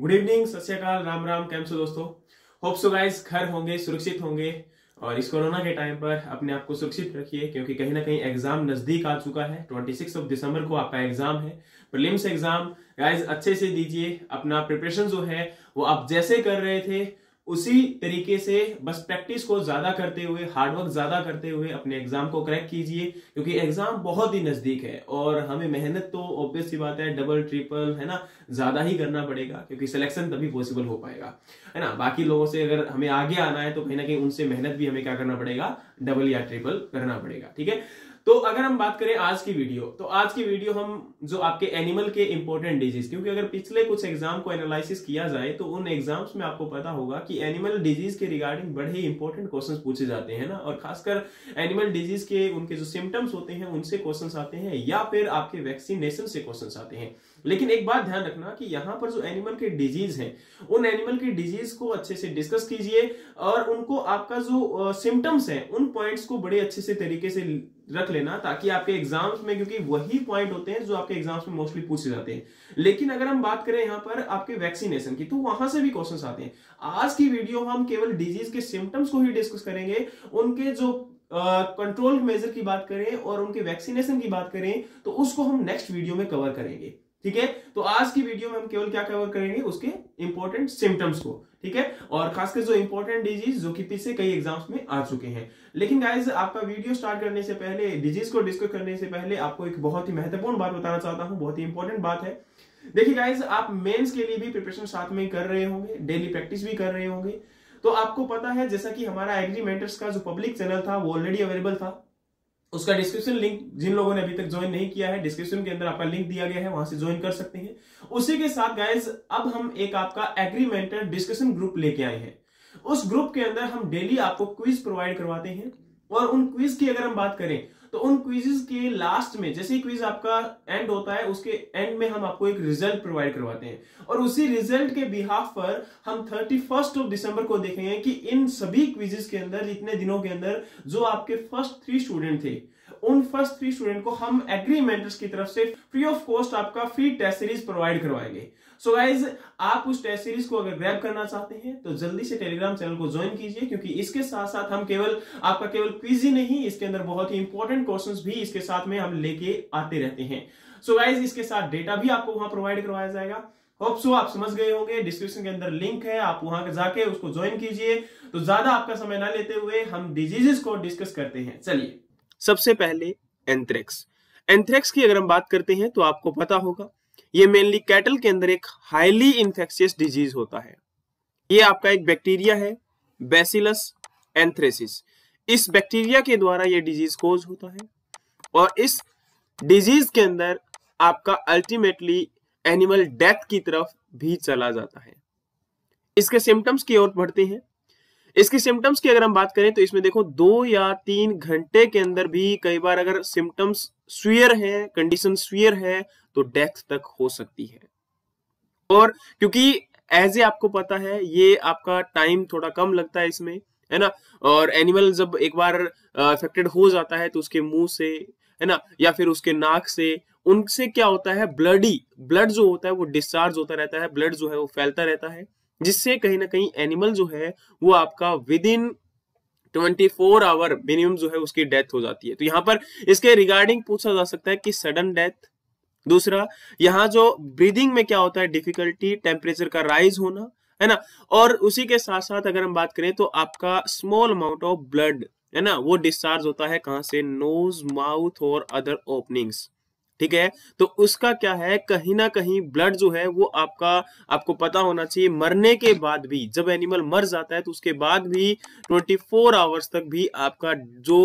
good evening सत Ram Ram cam सो दोस्तों hope so guys घर होंगे सुरक्षित होंगे और इस कोरोना के टाइम पर अपने आप को सुरक्षित रखिए क्योंकि कहीं ना कहीं एग्जाम नजदीक आ चुका है ट्वेंटी सिक्स ऑफ दिसंबर को आपका एग्जाम है प्रीलिम्स एग्जाम गाइस अच्छे से दीजिए अपना प्रिपरेशन जो है वो आप जैसे कर रहे थे उसी तरीके से बस प्रैक्टिस को ज़्यादा करते हुए हार्डवर्क ज़्यादा करते हुए अपने एग्ज़ाम को क्रैक कीजिए क्योंकि एग्ज़ाम बहुत ही नज़दीक है और हमें मेहनत तो ऑब्वियस सी बात है डबल ट्रिपल है ना ज़्यादा ही करना पड़ेगा क्योंकि सिलेक्शन तभी पॉसिबल हो पाएगा है ना बाकी लोगों से अगर हमें आगे आना है तो कहीं ना कहीं उनसे मेहनत भी हमें क्या करना पड़ेगा डबल या ट्रिपल करना पड़ेगा ठीक है तो अगर हम बात करें आज की वीडियो तो आज की वीडियो हम जो आपके एनिमल के इंपॉर्टेंट डिजीज क्योंकि अगर पिछले कुछ एग्जाम को एनालिसिस किया जाए तो उन एग्जाम्स में आपको पता होगा कि एनिमल डिजीज के रिगार्डिंग बड़े ही इंपॉर्टेंट क्वेश्चन पूछे जाते हैं ना और खासकर एनिमल डिजीज के उनके जो सिम्टम्स होते हैं उनसे क्वेश्चन आते हैं या फिर आपके वैक्सीनेशन से क्वेश्चन आते हैं लेकिन एक बात ध्यान रखना कि यहाँ पर जो एनिमल के डिजीज हैं उन एनिमल की डिजीज को अच्छे से डिस्कस कीजिए और उनको आपका जो सिम्टम्स हैं उन पॉइंट्स को बड़े अच्छे से तरीके से रख लेना ताकि आपके एग्जाम्स में क्योंकि वही पॉइंट होते हैं जो आपके एग्जाम्स में मोस्टली पूछे जाते हैं लेकिन अगर हम बात करें यहाँ पर आपके वैक्सीनेशन की तो वहां से भी क्वेश्चन आते हैं आज की वीडियो हम केवल डिजीज के सिम्टम्स को ही डिस्कस करेंगे उनके जो कंट्रोल uh, मेजर की बात करें और उनके वैक्सीनेशन की बात करें तो उसको हम नेक्स्ट वीडियो में कवर करेंगे ठीक है तो आज की वीडियो में हम केवल क्या कवर करेंगे उसके इंपॉर्टेंट सिम्टम्स को ठीक है और खासकर जो इंपॉर्टेंट डिजीज जो कि पिछले कई एग्जाम्स में आ चुके हैं लेकिन गाइज आपका वीडियो स्टार्ट करने से पहले डिजीज को डिस्कस करने से पहले आपको एक बहुत ही महत्वपूर्ण बात बताना चाहता हूँ बहुत ही इंपॉर्टेंट बात है देखिए गाइज आप मेंस के लिए भी प्रिपरेशन साथ में कर रहे होंगे डेली प्रैक्टिस भी कर रहे होंगे तो आपको पता है जैसा कि हमारा एग्रीमेंटर्स का जो पब्लिक चैनल था वो ऑलरेडी अवेलेबल था उसका डिस्क्रिप्शन लिंक जिन लोगों ने अभी तक ज्वाइन नहीं किया है डिस्क्रिप्शन के अंदर आपका लिंक दिया गया है वहां से ज्वाइन कर सकते हैं उसी के साथ गाइज अब हम एक आपका एग्रीमेंटल डिस्कशन ग्रुप लेके आए हैं उस ग्रुप के अंदर हम डेली आपको क्विज प्रोवाइड करवाते हैं और उन क्विज की अगर हम बात करें तो उन क्विजेज के लास्ट में जैसे ही क्विज आपका एंड होता है उसके एंड में हम आपको एक रिजल्ट प्रोवाइड करवाते हैं और उसी रिजल्ट के बिहाफ पर हम थर्टी फर्स्ट ऑफ दिसंबर को देखेंगे कि इन सभी क्विजेज के अंदर इतने दिनों के अंदर जो आपके फर्स्ट थ्री स्टूडेंट थे उन फर्स्ट थ्री स्टूडेंट को हम एग्रीमेंटर्स की तरफ से फ्री ऑफ कॉस्ट आपका फ्री टेस्ट सीरीज प्रोवाइड करवाएंगे सो गाइज आप उस टेस्ट सीरीज को अगर ग्रैब करना चाहते हैं तो जल्दी से टेलीग्राम चैनल को ज्वाइन कीजिए क्योंकि इसके साथ साथ हम केवल आपका केवल क्विज ही नहीं इसके अंदर बहुत ही इंपॉर्टेंट क्वेश्चन भी इसके साथ में हम लेके आते रहते हैं सो so गाइज इसके साथ डेटा भी आपको वहां प्रोवाइड करवाया जाएगा होप सो आप समझ गए होंगे डिस्क्रिप्शन के अंदर लिंक है आप वहां जाके उसको ज्वाइन कीजिए तो ज्यादा आपका समय ना लेते हुए हम डिजीजेस को डिस्कस करते हैं चलिए सबसे पहले एंथ्रेक्स एंथ्रेक्स की अगर हम बात करते हैं तो आपको पता होगा ये मेनली कैटल के अंदर एक हाईली इंफेक्शियस डिजीज होता है ये आपका एक बैक्टीरिया है बेसिलस एंथ्रेसिस इस बैक्टीरिया के द्वारा यह डिजीज कोज होता है और इस डिजीज के अंदर आपका अल्टीमेटली एनिमल डेथ की तरफ भी चला जाता है इसके सिम्टम्स की ओर बढ़ते हैं इसके सिम्टम्स की अगर हम बात करें तो इसमें देखो दो या तीन घंटे के अंदर भी कई बार अगर सिम्टम्स स्वियर है कंडीशन स्वियर है तो डेथ तक हो सकती है और क्योंकि एज ए आपको पता है ये आपका टाइम थोड़ा कम लगता है इसमें है ना और एनिमल जब एक बार अफेक्टेड हो जाता है तो उसके मुंह से है ना या फिर उसके नाक से उनसे क्या होता है ब्लडी ब्लड जो होता है वो डिस्चार्ज होता रहता है ब्लड जो है वो फैलता रहता है जिससे कहीं ना कहीं एनिमल जो है वो आपका within twenty four hour minimum जो है उसकी डेथ हो जाती है तो यहाँ पर इसके रिगार्डिंग पूछा जा सकता है कि सडन डेथ दूसरा यहाँ जो ब्रीदिंग में क्या होता है डिफिकल्टी टेम्परेचर का राइज होना है ना और उसी के साथ साथ अगर हम बात करें तो आपका स्मॉल अमाउंट ऑफ ब्लड है ना वो डिस्चार्ज होता है कहां से नोज माउथ और अदर ओपनिंग्स ठीक है तो उसका क्या है कहीं ना कहीं ब्लड जो है वो आपका आपको पता होना चाहिए मरने के बाद भी जब एनिमल मर जाता है तो उसके बाद भी 24 आवर्स तक भी आपका जो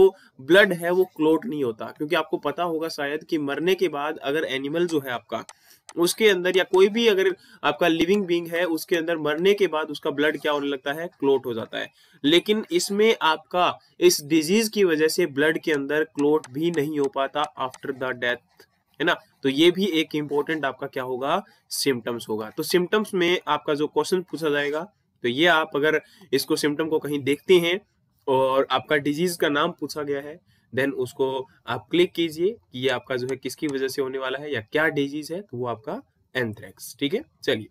ब्लड है वो क्लोट नहीं होता क्योंकि आपको पता होगा शायद कि मरने के बाद अगर एनिमल जो है आपका उसके अंदर या कोई भी अगर आपका लिविंग बींग है उसके अंदर मरने के बाद उसका ब्लड क्या होने लगता है क्लोट हो जाता है लेकिन इसमें आपका इस डिजीज की वजह से ब्लड के अंदर क्लोट भी नहीं हो पाता आफ्टर द डेथ है ना तो ये भी एक इम्पोर्टेंट आपका क्या होगा सिम्टम्स होगा तो सिम्टम्स में आपका जो क्वेश्चन पूछा जाएगा तो ये आप अगर इसको सिम्टम को कहीं देखते हैं और आपका डिजीज का नाम पूछा गया है देन उसको आप क्लिक कीजिए कि ये आपका जो है किसकी वजह से होने वाला है या क्या डिजीज है तो वो आपका एंथ्रेक्स ठीक है चलिए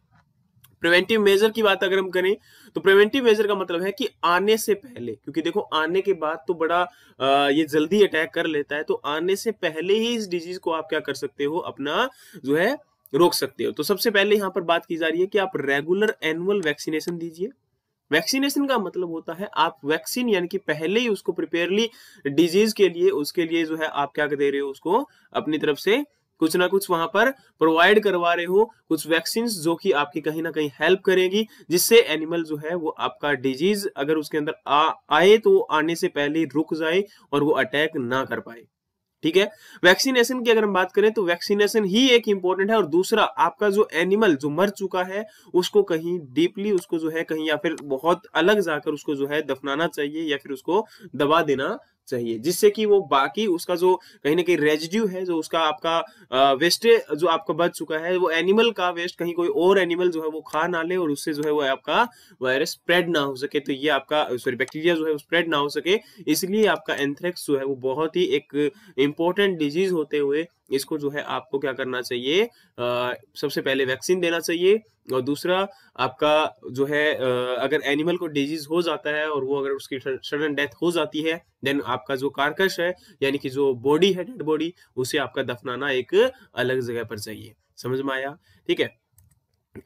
प्रिवेंटिव मेजर की बात अगर हम करें तो प्रिवेंटिव मेजर का मतलब है कि आने से पहले क्योंकि देखो आने के बाद तो बड़ा आ, ये जल्दी अटैक कर लेता है तो आने से पहले ही इस डिजीज को आप क्या कर सकते हो अपना जो है रोक सकते हो तो सबसे पहले यहां पर बात की जा रही है कि आप रेगुलर एनुअल वैक्सीनेशन दीजिए वैक्सीनेशन का मतलब होता है आप वैक्सीन यानी कि पहले ही उसको प्रिपेयरली डिजीज के लिए उसके लिए जो है आप क्या दे रहे हो उसको अपनी तरफ से कुछ ना कुछ वहां पर प्रोवाइड करवा रहे हो कुछ वैक्सीन जो कि आपकी कहीं ना कहीं हेल्प करेगी जिससे एनिमल जो है वो आपका डिजीज अगर उसके अंदर आ, आए तो आने से पहले रुक जाए और वो अटैक ना कर पाए ठीक है वैक्सीनेशन की अगर हम बात करें तो वैक्सीनेशन ही एक इंपॉर्टेंट है और दूसरा आपका जो एनिमल जो मर चुका है उसको कहीं डीपली उसको जो है कहीं या फिर बहुत अलग जाकर उसको जो है दफनाना चाहिए या फिर उसको दबा देना चाहिए जिससे कि वो बाकी उसका जो कहीं ना कहीं रेजिड्यू है जो उसका आपका वेस्ट जो आपका बच चुका है वो एनिमल का वेस्ट कहीं कोई और एनिमल जो है वो खा ना ले और उससे जो है वो आपका वायरस स्प्रेड ना हो सके तो ये आपका सॉरी बैक्टीरिया जो है वो स्प्रेड ना हो सके इसलिए आपका एंथ्रेक्स जो है वो बहुत ही एक इंपॉर्टेंट डिजीज होते हुए इसको जो है आपको क्या करना चाहिए आ, सबसे पहले वैक्सीन देना चाहिए और दूसरा आपका जो है आ, अगर एनिमल को डिजीज हो जाता है और वो अगर उसकी सडन डेथ हो जाती है देन आपका जो कारकश है यानी कि जो बॉडी है डेड बॉडी उसे आपका दफनाना एक अलग जगह पर चाहिए समझ में आया ठीक है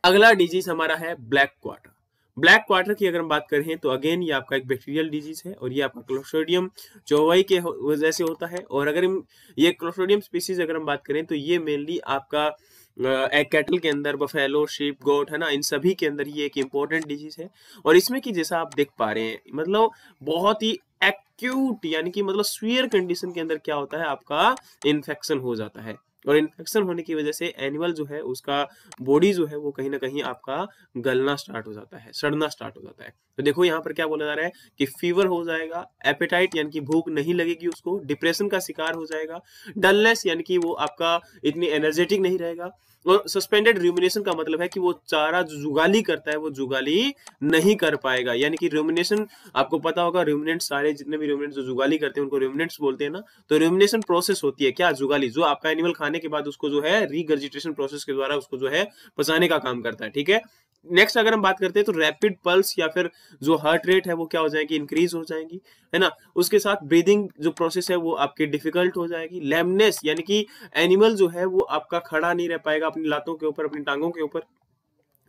अगला डिजीज हमारा है ब्लैक क्वार्टर ब्लैक क्वार्टर की अगर हम बात करें तो अगेन ये आपका एक बैक्टीरियल डिजीज है और ये आपका क्लोस्ट्रोडियम चौवाई के वजह से होता है और अगर हम ये क्लोस्ट्रोडियम स्पीसीज अगर हम बात करें तो ये मेनली आपका कैटल के अंदर बफेलो शिप गोट है ना इन सभी के अंदर ये एक इम्पोर्टेंट डिजीज है और इसमें कि जैसा आप देख पा रहे हैं मतलब बहुत ही एक्यूट यानी कि मतलब स्वीयर कंडीशन के अंदर क्या होता है आपका इन्फेक्शन हो जाता है और इन्फेक्शन होने की वजह से एनिमल जो है उसका बॉडी जो है वो कहीं ना कहीं आपका गलना स्टार्ट हो जाता है सड़ना स्टार्ट हो जाता है तो देखो यहाँ पर क्या बोला जा रहा है कि फीवर हो जाएगा एपेटाइट यानी कि भूख नहीं लगेगी उसको डिप्रेशन का शिकार हो जाएगा डलनेस यानी कि वो आपका इतनी एनर्जेटिक नहीं रहेगा सस्पेंडेड रिमुनेशन का मतलब है कि वो चारा जो जुगाली करता है वो जुगाली नहीं कर पाएगा यानी कि रूमिनेशन आपको पता होगा रूमिनेंट सारे जितने भी रूमिनेंट जो जुगाली करते हैं उनको रूमिनेंट्स बोलते हैं ना तो रूमिनेशन प्रोसेस होती है क्या जुगाली जो आपका एनिमल खाने के बाद उसको जो है रिगर्जिटेशन प्रोसेस के द्वारा उसको जो है पचाने का काम करता है ठीक है नेक्स्ट अगर हम बात करते हैं तो रैपिड पल्स या फिर जो हार्ट रेट है वो क्या हो जाएगी इंक्रीज हो जाएगी है ना उसके साथ ब्रीदिंग जो प्रोसेस है वो आपकी डिफिकल्ट हो जाएगी लेमनेस यानी कि एनिमल जो है वो आपका खड़ा नहीं रह पाएगा अपनी लातों के ऊपर अपनी टांगों के ऊपर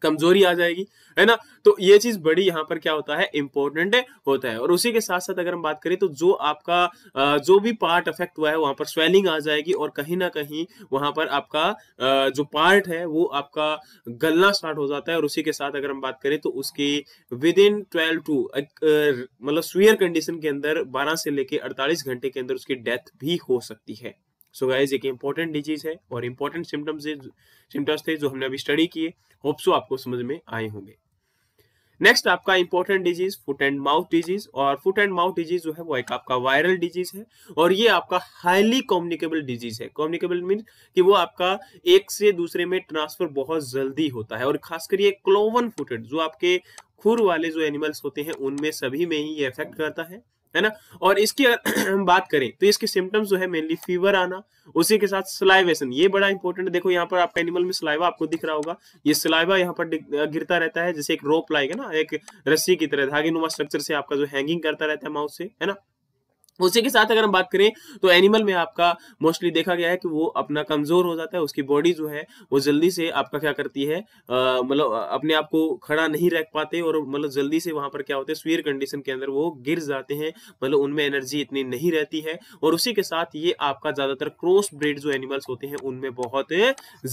कमजोरी आ जाएगी है ना तो ये चीज बड़ी यहाँ पर क्या होता है इंपॉर्टेंट होता है और उसी के साथ साथ अगर हम बात करें तो जो आपका जो भी पार्ट अफेक्ट हुआ है वहां पर स्वेलिंग आ जाएगी और कहीं ना कहीं वहां पर आपका जो पार्ट है वो आपका गलना स्टार्ट हो जाता है और उसी के साथ अगर हम बात करें तो उसकी विद इन ट्वेल्व टू मतलब स्वीयर कंडीशन के अंदर बारह से लेकर अड़तालीस घंटे के अंदर उसकी डेथ भी हो सकती है सो गाइज एक इंपॉर्टेंट डिजीज है और इम्पोर्टेंट सिम्टम्स सिम्टम्स थे जो हमने अभी स्टडी किए होप्सो आपको समझ में आए होंगे नेक्स्ट आपका important disease foot and mouth disease और फुट एंड माउथ डिजीज जो है वो एक आपका वायरल डिजीज है और ये आपका हाईली कॉम्युनिकेबल डिजीज है कॉम्युनिकेबल मीन कि वो आपका एक से दूसरे में ट्रांसफर बहुत जल्दी होता है और खासकर ये क्लोवन फुटेड जो आपके खुर वाले जो एनिमल्स होते हैं उनमें सभी में ही ये इफेक्ट करता है है ना और इसकी हम बात करें तो इसके सिम्टम्स जो है मेनली फीवर आना उसी के साथ सलाइवेशन ये बड़ा इंपॉर्टेंट देखो यहाँ पर आपका एनिमल में सलाइवा आपको दिख रहा होगा ये सलाइवा यहाँ पर गिरता रहता है जैसे एक रोप लाएगा ना एक रस्सी की तरह धागे नुमा स्ट्रक्चर से आपका जो हैंगिंग करता रहता है माउथ से है ना उसी के साथ अगर हम बात करें तो एनिमल में आपका मोस्टली देखा गया है कि वो अपना कमजोर हो जाता है उसकी बॉडी जो है वो जल्दी से आपका क्या करती है मतलब अपने आप को खड़ा नहीं रख पाते और मतलब जल्दी से वहां पर क्या होते हैं स्वीर कंडीशन के अंदर वो गिर जाते हैं मतलब उनमें एनर्जी इतनी नहीं रहती है और उसी के साथ ये आपका ज्यादातर क्रॉस ब्रेड जो एनिमल्स होते हैं उनमें बहुत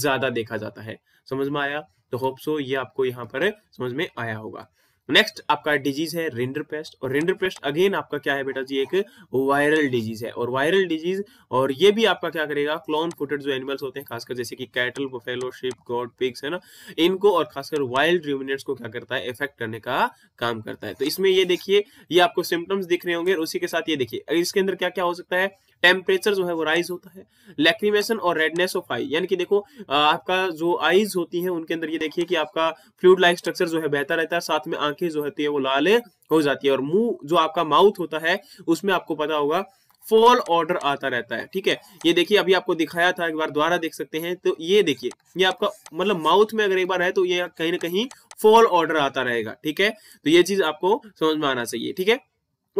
ज्यादा देखा जाता है समझ में आया तो होप सो ये आपको यहाँ पर समझ में आया होगा नेक्स्ट आपका डिजीज है रिंडर पेस्ट और रिंडर पेस्ट अगेन आपका क्या है बेटा जी एक वायरल डिजीज है और वायरल डिजीज और ये भी आपका क्या करेगा क्लोन फुटेड जो एनिमल्स होते हैं खासकर जैसे कि cattle buffalo sheep goat pigs है ना इनको और खासकर वाइल्ड रिमिनेट्स को क्या करता है इफेक्ट करने का काम करता है तो इसमें ये देखिए ये आपको सिम्टम्स दिख रहे होंगे और उसी के साथ ये देखिए इसके अंदर क्या क्या हो सकता है टेम्परेचर जो है वो राइज होता है लेक्रीमेशन और रेडनेस ऑफ आई यानी कि देखो आपका जो आईज होती है उनके अंदर ये देखिए कि आपका फ्लूड लाइक स्ट्रक्चर जो है बेहतर रहता है साथ में आंखें जो होती है वो लाल हो जाती है और मुंह जो आपका माउथ होता है उसमें आपको पता होगा फॉल ऑर्डर आता रहता है ठीक है ये देखिए अभी आपको दिखाया था एक बार द्वारा देख सकते हैं तो ये देखिए ये आपका मतलब माउथ में अगर एक बार है तो ये कहीं ना कहीं फॉल ऑर्डर आता रहेगा ठीक है तो ये चीज आपको समझ में आना चाहिए ठीक है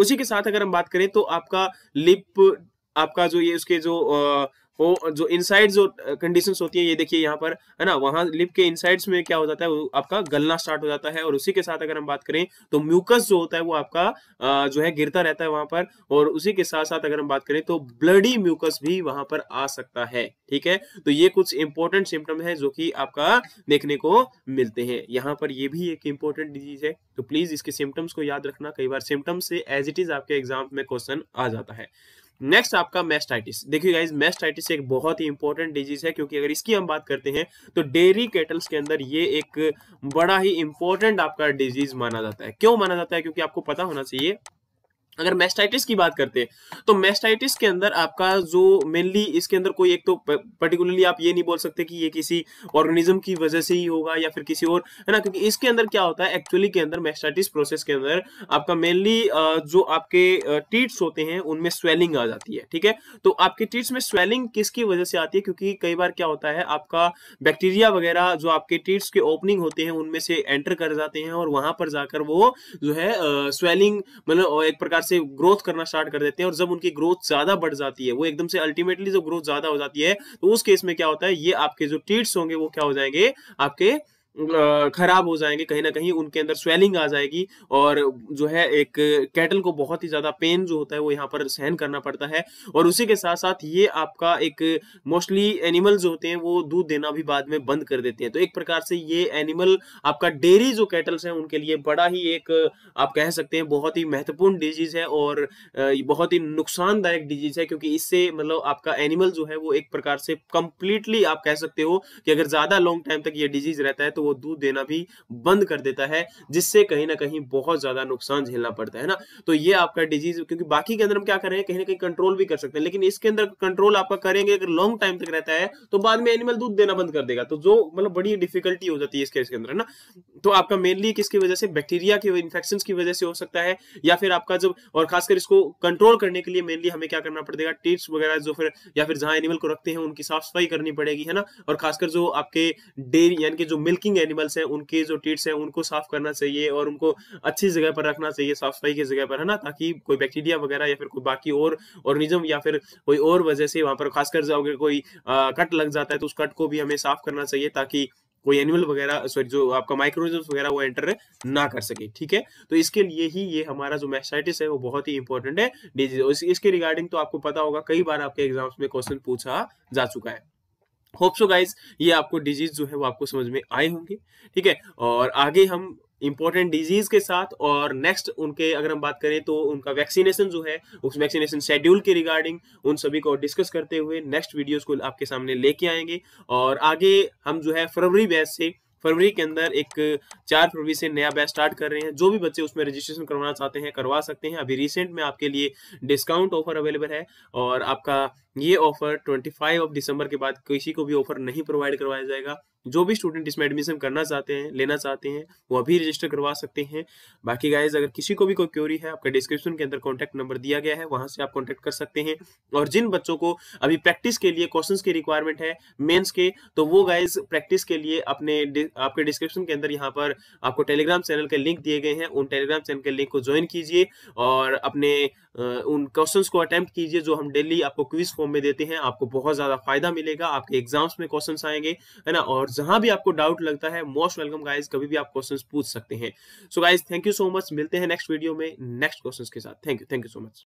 उसी के साथ अगर हम बात करें तो आपका लिप आपका जो ये उसके जो वो जो इनसाइड जो कंडीशंस होती है ये देखिए यहाँ पर है ना वहां लिप के इनसाइड्स में क्या हो जाता है वो आपका गलना स्टार्ट हो जाता है और उसी के साथ अगर हम बात करें तो म्यूकस जो होता है वो आपका जो है गिरता रहता है वहां पर और उसी के साथ साथ अगर हम बात करें तो ब्लडी म्यूकस भी वहां पर आ सकता है ठीक है तो ये कुछ इंपॉर्टेंट सिम्टम है जो की आपका देखने को मिलते हैं यहाँ पर ये भी एक इंपॉर्टेंट डिजीज है तो प्लीज इसके सिम्टम्स को याद रखना कई बार सिम्टम्स से एज इट इज आपके एग्जाम में क्वेश्चन आ जाता है नेक्स्ट आपका मेस्टाइटिस देखिए गाइज मेस्टाइटिस एक बहुत ही इंपॉर्टेंट डिजीज है क्योंकि अगर इसकी हम बात करते हैं तो डेयरी केटल्स के अंदर ये एक बड़ा ही इंपॉर्टेंट आपका डिजीज माना जाता है क्यों माना जाता है क्योंकि आपको पता होना चाहिए अगर मेस्टाइटिस की बात करते हैं तो मेस्टाइटिस के अंदर आपका जो मेनली इसके अंदर कोई एक तो पर्टिकुलरली आप ये नहीं बोल सकते कि ये किसी ऑर्गेनिज्म की वजह से ही होगा या फिर किसी और है ना क्योंकि इसके अंदर क्या होता है एक्चुअली के अंदर मेस्टाइटिस प्रोसेस के अंदर आपका मेनली जो आपके टीट्स होते हैं उनमें स्वेलिंग आ जाती है ठीक है तो आपके टीट्स में स्वेलिंग किसकी वजह से आती है क्योंकि कई बार क्या होता है आपका बैक्टीरिया वगैरह जो आपके टीट्स के ओपनिंग होते हैं उनमें से एंटर कर जाते हैं और वहां पर जाकर वो जो है स्वेलिंग मतलब एक प्रकार से ग्रोथ करना स्टार्ट कर देते हैं और जब उनकी ग्रोथ ज्यादा बढ़ जाती है वो एकदम से अल्टीमेटली जब ग्रोथ ज्यादा हो जाती है तो उस केस में क्या होता है ये आपके जो ट्वीट्स होंगे वो क्या हो जाएंगे आपके खराब हो जाएंगे कहीं ना कहीं उनके अंदर स्वेलिंग आ जाएगी और जो है एक कैटल को बहुत ही ज्यादा पेन जो होता है वो यहाँ पर सहन करना पड़ता है और उसी के साथ साथ ये आपका एक मोस्टली एनिमल जो होते हैं वो दूध देना भी बाद में बंद कर देते हैं तो एक प्रकार से ये एनिमल आपका डेयरी जो कैटल्स हैं उनके लिए बड़ा ही एक आप कह सकते हैं बहुत ही महत्वपूर्ण डिजीज है और बहुत ही नुकसानदायक डिजीज है क्योंकि इससे मतलब आपका एनिमल जो है वो एक प्रकार से कंप्लीटली आप कह सकते हो कि अगर ज्यादा लॉन्ग टाइम तक ये डिजीज रहता है तो वो दूध देना भी बंद कर देता है जिससे कहीं ना कहीं बहुत ज्यादा नुकसान झेलना पड़ता है ना तो ये आपका डिजीज क्योंकि बाकी के अंदर हम क्या करें कहीं ना कहीं कंट्रोल भी कर सकते हैं लेकिन इसके अंदर कंट्रोल आपका करेंगे अगर लॉन्ग टाइम तक रहता है तो बाद में एनिमल दूध देना बंद कर देगा तो जो मतलब बड़ी डिफिकल्टी हो जाती है इसके केस के अंदर ना तो आपका मेनली किसकी वजह से बैक्टीरिया के इन्फेक्शन की वजह से हो सकता है या फिर आपका जब और खासकर इसको कंट्रोल करने के लिए मेनली हमें क्या करना पड़ेगा टिप्स वगैरह जो फिर या फिर जहां एनिमल को रखते हैं उनकी साफ सफाई करनी पड़ेगी है ना और खासकर जो आपके डेयरी यानी कि जो मिल्किंग लिविंग एनिमल्स हैं उनके जो टीट्स हैं उनको साफ करना चाहिए और उनको अच्छी जगह पर रखना चाहिए साफ सफाई की जगह पर है ना ताकि कोई बैक्टीरिया वगैरह या फिर कोई बाकी और ऑर्गेनिज्म या फिर कोई और वजह से वहां पर खासकर अगर कोई आ, कट लग जाता है तो उस कट को भी हमें साफ करना चाहिए ताकि कोई एनिमल वगैरह सॉरी जो आपका माइक्रोनिज्म वगैरह वो एंटर ना कर सके ठीक है तो इसके लिए ही ये हमारा जो मैसाइटिस है वो बहुत ही इंपॉर्टेंट है डिजीज इसके रिगार्डिंग तो आपको पता होगा कई बार आपके एग्जाम्स में क्वेश्चन पूछा जा चुका है होप सो गाइज ये आपको डिजीज जो है वो आपको समझ में आए होंगे ठीक है और आगे हम इंपॉर्टेंट डिजीज के साथ और नेक्स्ट उनके अगर हम बात करें तो उनका वैक्सीनेशन जो है उस वैक्सीनेशन शेड्यूल के रिगार्डिंग उन सभी को डिस्कस करते हुए नेक्स्ट वीडियोस को आपके सामने लेके आएंगे और आगे हम जो है फरवरी बैच से फरवरी के अंदर एक चार फरवरी से नया बैच स्टार्ट कर रहे हैं जो भी बच्चे उसमें रजिस्ट्रेशन करवाना चाहते हैं करवा सकते हैं अभी रिसेंट में आपके लिए डिस्काउंट ऑफर अवेलेबल है और आपका ये ऑफर 25 ऑफ दिसंबर के बाद किसी को भी ऑफर नहीं प्रोवाइड करवाया जाएगा जो भी स्टूडेंट इसमें एडमिशन करना चाहते हैं लेना चाहते हैं वो अभी रजिस्टर करवा सकते हैं बाकी गाइज अगर किसी को भी कोई क्यूरी है आपका डिस्क्रिप्शन के अंदर कॉन्टैक्ट नंबर दिया गया है वहां से आप कॉन्टैक्ट कर सकते हैं और जिन बच्चों को अभी प्रैक्टिस के लिए क्वेश्चन की रिक्वायरमेंट है मेन्स के तो वो गाइज प्रैक्टिस के लिए अपने आपके डिस्क्रिप्शन के अंदर यहाँ पर आपको टेलीग्राम चैनल के लिंक दिए गए हैं उन टेलीग्राम चैनल के लिंक को ज्वाइन कीजिए और अपने उन क्वेश्चंस को अटेम्प्ट कीजिए जो हम डेली आपको क्विज फॉर्म में देते हैं आपको बहुत ज्यादा फायदा मिलेगा आपके एग्जाम्स में क्वेश्चंस आएंगे है ना और जहां भी आपको डाउट लगता है मोस्ट वेलकम गाइज कभी भी आप क्वेश्चंस पूछ सकते हैं so guys thank you so much मिलते हैं नेक्स्ट वीडियो में नेक्स्ट क्वेश्चन के साथ thank you thank you so much